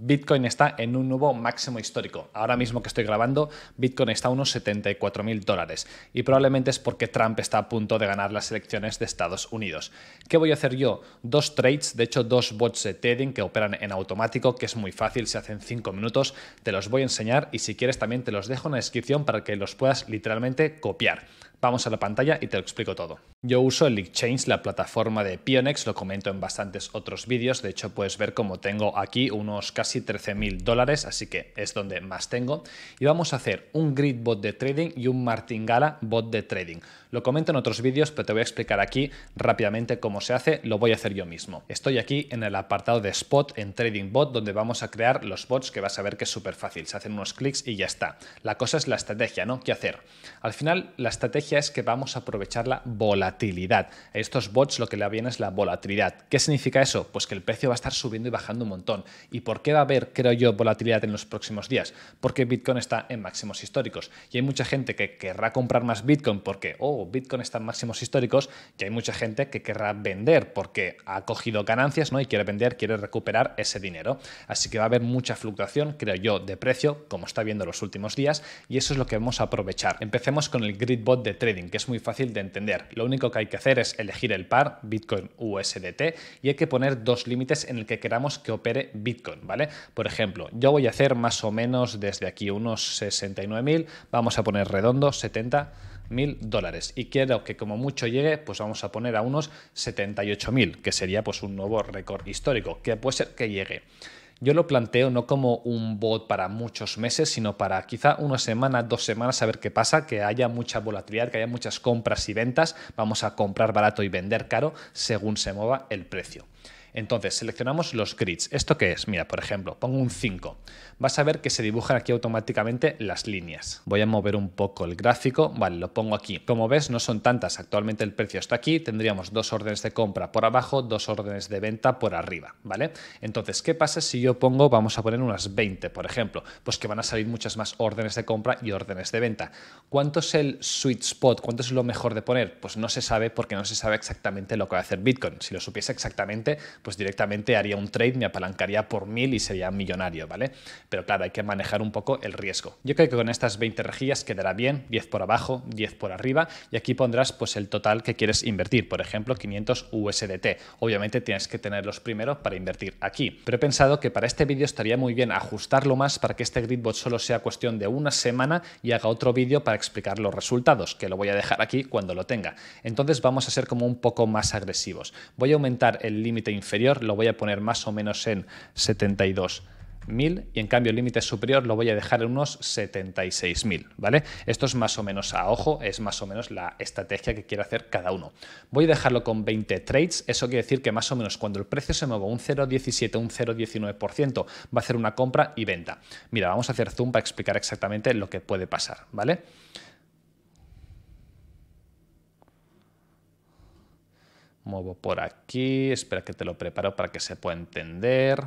Bitcoin está en un nuevo máximo histórico. Ahora mismo que estoy grabando, Bitcoin está a unos 74.000 mil dólares y probablemente es porque Trump está a punto de ganar las elecciones de Estados Unidos. ¿Qué voy a hacer yo? Dos trades, de hecho dos bots de trading que operan en automático, que es muy fácil, se hacen 5 minutos, te los voy a enseñar y si quieres también te los dejo en la descripción para que los puedas literalmente copiar. Vamos a la pantalla y te lo explico todo. Yo uso el Exchange, la plataforma de Pionex, lo comento en bastantes otros vídeos, de hecho puedes ver como tengo aquí unos casi 13.000 dólares, así que es donde más tengo. Y vamos a hacer un grid bot de trading y un martingala bot de trading. Lo comento en otros vídeos, pero te voy a explicar aquí rápidamente cómo se hace, lo voy a hacer yo mismo. Estoy aquí en el apartado de Spot en Trading Bot, donde vamos a crear los bots que vas a ver que es súper fácil, se hacen unos clics y ya está. La cosa es la estrategia, ¿no? ¿Qué hacer? Al final, la estrategia es que vamos a aprovechar la volatilidad. A estos bots lo que le viene es la volatilidad. ¿Qué significa eso? Pues que el precio va a estar subiendo y bajando un montón. ¿Y por qué va a haber, creo yo, volatilidad en los próximos días? Porque Bitcoin está en máximos históricos. Y hay mucha gente que querrá comprar más Bitcoin porque, oh, Bitcoin está en máximos históricos. Y hay mucha gente que querrá vender porque ha cogido ganancias ¿no? y quiere vender, quiere recuperar ese dinero. Así que va a haber mucha fluctuación, creo yo, de precio, como está viendo los últimos días. Y eso es lo que vamos a aprovechar. Empecemos con el grid bot de trading, que es muy fácil de entender. Lo único que hay que hacer es elegir el par Bitcoin USDT y hay que poner dos límites en el que queramos que opere Bitcoin, ¿vale? Por ejemplo, yo voy a hacer más o menos desde aquí unos 69 mil vamos a poner redondo 70 mil dólares y quiero que como mucho llegue pues vamos a poner a unos 78 mil que sería pues un nuevo récord histórico que puede ser que llegue yo lo planteo no como un bot para muchos meses, sino para quizá una semana, dos semanas, a ver qué pasa, que haya mucha volatilidad, que haya muchas compras y ventas. Vamos a comprar barato y vender caro según se mueva el precio. Entonces, seleccionamos los grids. ¿Esto qué es? Mira, por ejemplo, pongo un 5. Vas a ver que se dibujan aquí automáticamente las líneas. Voy a mover un poco el gráfico. Vale, lo pongo aquí. Como ves, no son tantas. Actualmente el precio está aquí. Tendríamos dos órdenes de compra por abajo, dos órdenes de venta por arriba. ¿Vale? Entonces, ¿qué pasa si yo pongo, vamos a poner unas 20, por ejemplo? Pues que van a salir muchas más órdenes de compra y órdenes de venta. ¿Cuánto es el sweet spot? ¿Cuánto es lo mejor de poner? Pues no se sabe porque no se sabe exactamente lo que va a hacer Bitcoin. Si lo supiese exactamente, pues directamente haría un trade, me apalancaría por mil y sería millonario, ¿vale? Pero claro, hay que manejar un poco el riesgo. Yo creo que con estas 20 rejillas quedará bien, 10 por abajo, 10 por arriba, y aquí pondrás pues el total que quieres invertir, por ejemplo, 500 USDT. Obviamente tienes que tenerlos primero para invertir aquí, pero he pensado que para este vídeo estaría muy bien ajustarlo más para que este gridbot solo sea cuestión de una semana y haga otro vídeo para explicar los resultados, que lo voy a dejar aquí cuando lo tenga. Entonces vamos a ser como un poco más agresivos. Voy a aumentar el límite inferior lo voy a poner más o menos en 72 mil y en cambio el límite superior lo voy a dejar en unos 76.000, ¿vale? Esto es más o menos a ojo, es más o menos la estrategia que quiere hacer cada uno. Voy a dejarlo con 20 trades, eso quiere decir que más o menos cuando el precio se mueva un 0,17, un 0,19%, va a hacer una compra y venta. Mira, vamos a hacer zoom para explicar exactamente lo que puede pasar, ¿vale? Muevo por aquí, espera que te lo preparo para que se pueda entender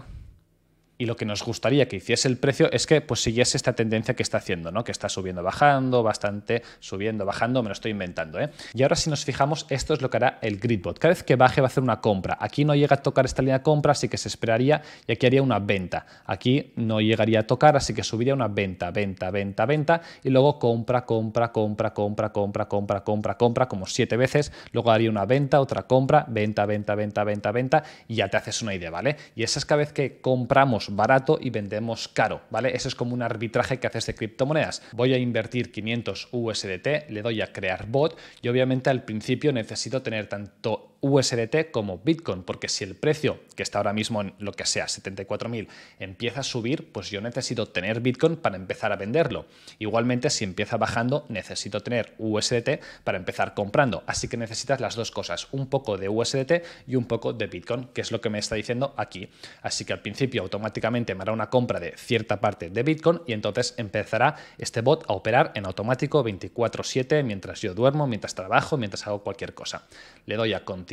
y lo que nos gustaría que hiciese el precio es que pues siguiese esta tendencia que está haciendo, ¿no? Que está subiendo, bajando, bastante subiendo, bajando, me lo estoy inventando, ¿eh? Y ahora si nos fijamos, esto es lo que hará el grid bot Cada vez que baje va a hacer una compra. Aquí no llega a tocar esta línea de compra, así que se esperaría y aquí haría una venta. Aquí no llegaría a tocar, así que subiría una venta, venta, venta, venta y luego compra, compra, compra, compra, compra, compra, compra, compra como siete veces, luego haría una venta, otra compra, venta, venta, venta, venta, venta y ya te haces una idea, ¿vale? Y esa es cada vez que compramos barato y vendemos caro, ¿vale? Eso es como un arbitraje que haces de este criptomonedas. Voy a invertir 500 USDT, le doy a crear bot y obviamente al principio necesito tener tanto USDT como Bitcoin, porque si el precio, que está ahora mismo en lo que sea, 74.000, empieza a subir, pues yo necesito tener Bitcoin para empezar a venderlo. Igualmente, si empieza bajando, necesito tener USDT para empezar comprando. Así que necesitas las dos cosas, un poco de USDT y un poco de Bitcoin, que es lo que me está diciendo aquí. Así que al principio automáticamente me hará una compra de cierta parte de Bitcoin y entonces empezará este bot a operar en automático 24/7 mientras yo duermo, mientras trabajo, mientras hago cualquier cosa. Le doy a continuar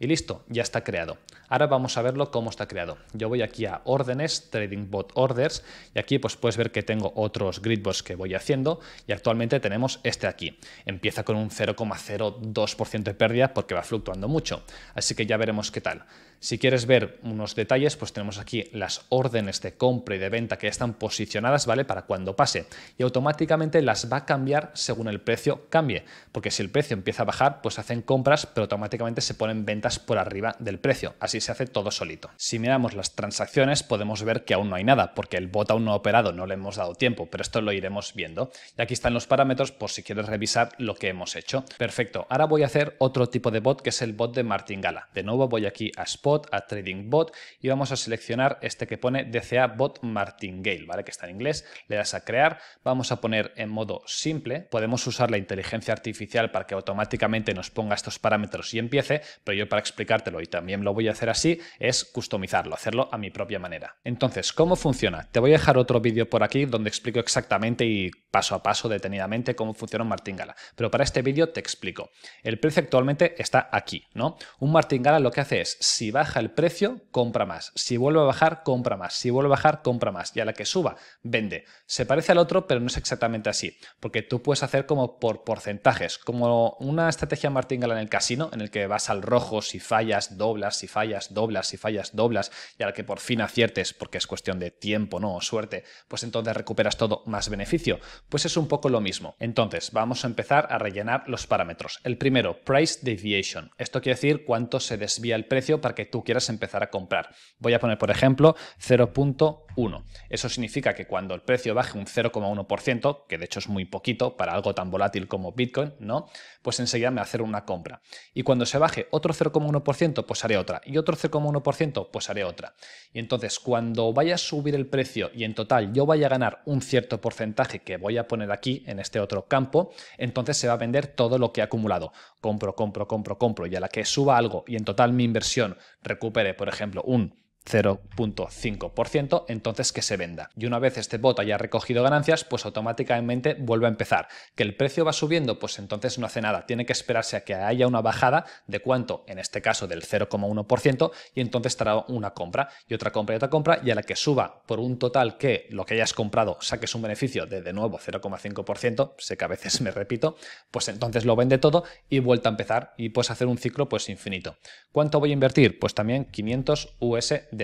y listo, ya está creado. Ahora vamos a verlo cómo está creado. Yo voy aquí a órdenes, Trading Bot Orders, y aquí pues puedes ver que tengo otros gridbots que voy haciendo y actualmente tenemos este aquí. Empieza con un 0,02% de pérdida porque va fluctuando mucho, así que ya veremos qué tal. Si quieres ver unos detalles, pues tenemos aquí las órdenes de compra y de venta que están posicionadas, ¿vale? Para cuando pase. Y automáticamente las va a cambiar según el precio cambie. Porque si el precio empieza a bajar, pues hacen compras, pero automáticamente se ponen ventas por arriba del precio. Así se hace todo solito. Si miramos las transacciones, podemos ver que aún no hay nada, porque el bot aún no ha operado, no le hemos dado tiempo, pero esto lo iremos viendo. Y aquí están los parámetros por si quieres revisar lo que hemos hecho. Perfecto. Ahora voy a hacer otro tipo de bot, que es el bot de martingala. De nuevo voy aquí a Spot a Trading Bot y vamos a seleccionar este que pone DCA Bot Martingale, ¿vale? Que está en inglés. Le das a crear, vamos a poner en modo simple. Podemos usar la inteligencia artificial para que automáticamente nos ponga estos parámetros y empiece, pero yo para explicártelo y también lo voy a hacer así es customizarlo, hacerlo a mi propia manera. Entonces, ¿cómo funciona? Te voy a dejar otro vídeo por aquí donde explico exactamente y paso a paso detenidamente cómo funciona un martingala, pero para este vídeo te explico. El precio actualmente está aquí, ¿no? Un martingala lo que hace es si va baja el precio, compra más. Si vuelve a bajar, compra más. Si vuelve a bajar, compra más. Y a la que suba, vende. Se parece al otro, pero no es exactamente así. Porque tú puedes hacer como por porcentajes, como una estrategia martingala en el casino, en el que vas al rojo, si fallas, doblas, si fallas, doblas, si fallas, doblas, y a la que por fin aciertes, porque es cuestión de tiempo, no, suerte, pues entonces recuperas todo más beneficio. Pues es un poco lo mismo. Entonces, vamos a empezar a rellenar los parámetros. El primero, price deviation. Esto quiere decir cuánto se desvía el precio para que tú quieras empezar a comprar. Voy a poner, por ejemplo, 0.1. Eso significa que cuando el precio baje un 0,1%, que de hecho es muy poquito para algo tan volátil como Bitcoin, ¿no? Pues enseguida me hacer una compra. Y cuando se baje otro 0,1%, pues haré otra. Y otro 0,1%, pues haré otra. Y entonces, cuando vaya a subir el precio y en total yo vaya a ganar un cierto porcentaje que voy a poner aquí en este otro campo, entonces se va a vender todo lo que he acumulado. Compro, compro, compro, compro. Y a la que suba algo y en total mi inversión recupere, por ejemplo, un 0.5%, entonces que se venda. Y una vez este bot haya recogido ganancias, pues automáticamente vuelve a empezar. Que el precio va subiendo, pues entonces no hace nada, tiene que esperarse a que haya una bajada de cuánto, en este caso del 0,1%, y entonces estará una compra y otra compra y otra compra, y a la que suba por un total que lo que hayas comprado saques un beneficio de de nuevo 0,5%, sé que a veces me repito, pues entonces lo vende todo y vuelta a empezar y puedes hacer un ciclo pues infinito. ¿Cuánto voy a invertir? Pues también 500 USD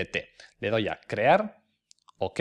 le doy a crear, OK,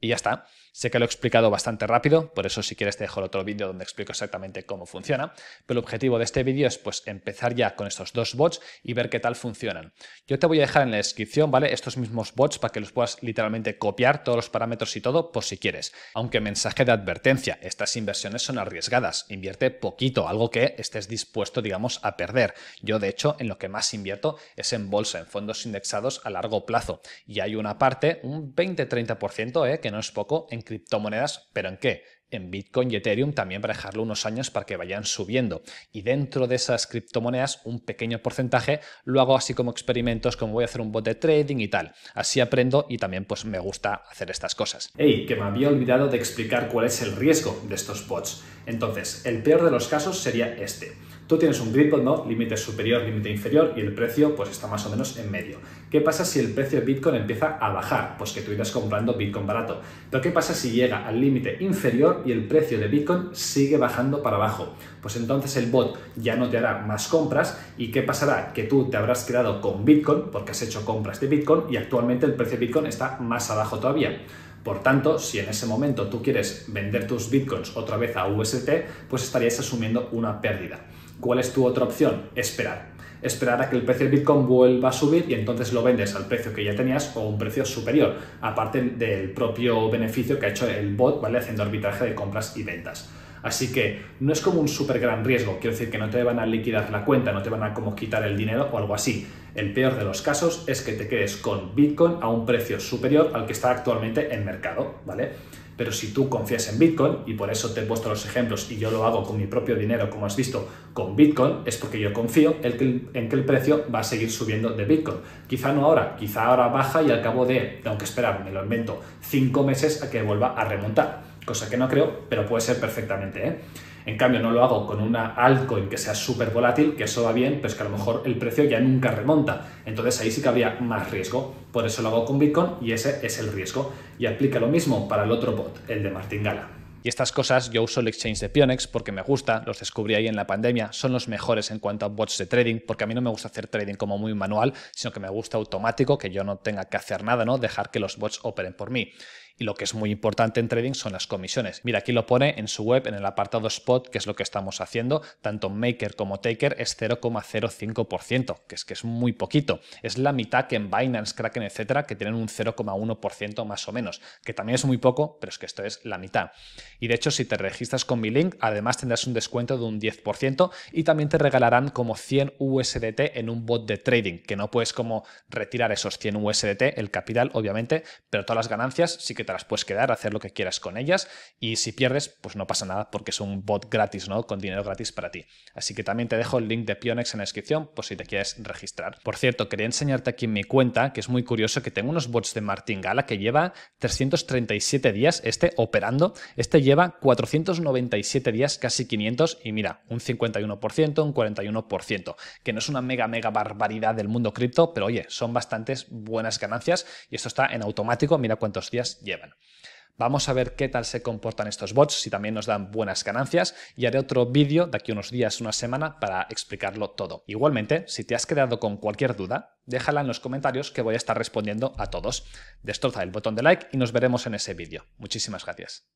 y ya está. Sé que lo he explicado bastante rápido, por eso si quieres te dejo el otro vídeo donde explico exactamente cómo funciona, pero el objetivo de este vídeo es pues empezar ya con estos dos bots y ver qué tal funcionan. Yo te voy a dejar en la descripción, ¿vale? Estos mismos bots para que los puedas literalmente copiar todos los parámetros y todo por si quieres. Aunque mensaje de advertencia, estas inversiones son arriesgadas, invierte poquito, algo que estés dispuesto, digamos, a perder. Yo de hecho en lo que más invierto es en bolsa, en fondos indexados a largo plazo y hay una parte, un 20-30%, ¿eh? que no es poco en criptomonedas, pero ¿en qué? En Bitcoin y Ethereum también para dejarlo unos años para que vayan subiendo. Y dentro de esas criptomonedas, un pequeño porcentaje lo hago así como experimentos, como voy a hacer un bot de trading y tal. Así aprendo y también pues me gusta hacer estas cosas. Ey, que me había olvidado de explicar cuál es el riesgo de estos bots. Entonces, el peor de los casos sería este Tú tienes un grid, ¿no? Límite superior, límite inferior y el precio pues está más o menos en medio. ¿Qué pasa si el precio de Bitcoin empieza a bajar? Pues que tú irás comprando Bitcoin barato. Pero ¿qué pasa si llega al límite inferior y el precio de Bitcoin sigue bajando para abajo? Pues entonces el bot ya no te hará más compras y ¿qué pasará? Que tú te habrás quedado con Bitcoin porque has hecho compras de Bitcoin y actualmente el precio de Bitcoin está más abajo todavía. Por tanto, si en ese momento tú quieres vender tus bitcoins otra vez a UST, pues estarías asumiendo una pérdida. ¿Cuál es tu otra opción? Esperar. Esperar a que el precio del Bitcoin vuelva a subir y entonces lo vendes al precio que ya tenías o un precio superior, aparte del propio beneficio que ha hecho el bot, ¿vale? Haciendo arbitraje de compras y ventas. Así que no es como un súper gran riesgo, quiero decir que no te van a liquidar la cuenta, no te van a como quitar el dinero o algo así. El peor de los casos es que te quedes con Bitcoin a un precio superior al que está actualmente en mercado, ¿vale? Pero si tú confías en Bitcoin, y por eso te he puesto los ejemplos y yo lo hago con mi propio dinero, como has visto, con Bitcoin, es porque yo confío en que el precio va a seguir subiendo de Bitcoin. Quizá no ahora, quizá ahora baja y al cabo de, tengo que esperar, me lo invento, cinco meses a que vuelva a remontar. Cosa que no creo, pero puede ser perfectamente. ¿eh? En cambio, no lo hago con una altcoin que sea súper volátil, que eso va bien, pero es que a lo mejor el precio ya nunca remonta. Entonces ahí sí que habría más riesgo. Por eso lo hago con Bitcoin y ese es el riesgo. Y aplica lo mismo para el otro bot, el de Martingala. Y estas cosas yo uso el exchange de Pionex porque me gusta, los descubrí ahí en la pandemia, son los mejores en cuanto a bots de trading, porque a mí no me gusta hacer trading como muy manual, sino que me gusta automático, que yo no tenga que hacer nada, ¿no? Dejar que los bots operen por mí. Y lo que es muy importante en trading son las comisiones. Mira, aquí lo pone en su web, en el apartado spot, que es lo que estamos haciendo. Tanto maker como taker es 0,05%, que es que es muy poquito. Es la mitad que en Binance, Kraken, etcétera, que tienen un 0,1% más o menos, que también es muy poco, pero es que esto es la mitad. Y de hecho, si te registras con mi link, además tendrás un descuento de un 10% y también te regalarán como 100 USDT en un bot de trading, que no puedes como retirar esos 100 USDT, el capital obviamente, pero todas las ganancias sí que te las puedes quedar, hacer lo que quieras con ellas y si pierdes, pues no pasa nada porque es un bot gratis, ¿no? Con dinero gratis para ti. Así que también te dejo el link de Pionex en la descripción por si te quieres registrar. Por cierto, quería enseñarte aquí en mi cuenta, que es muy curioso, que tengo unos bots de Martín Gala que lleva 337 días este operando. Este lleva 497 días, casi 500, y mira, un 51%, un 41%, que no es una mega, mega barbaridad del mundo cripto, pero oye, son bastantes buenas ganancias y esto está en automático, mira cuántos días llevan. Vamos a ver qué tal se comportan estos bots, si también nos dan buenas ganancias, y haré otro vídeo de aquí unos días, una semana, para explicarlo todo. Igualmente, si te has quedado con cualquier duda, déjala en los comentarios que voy a estar respondiendo a todos. Destroza el botón de like y nos veremos en ese vídeo. Muchísimas gracias.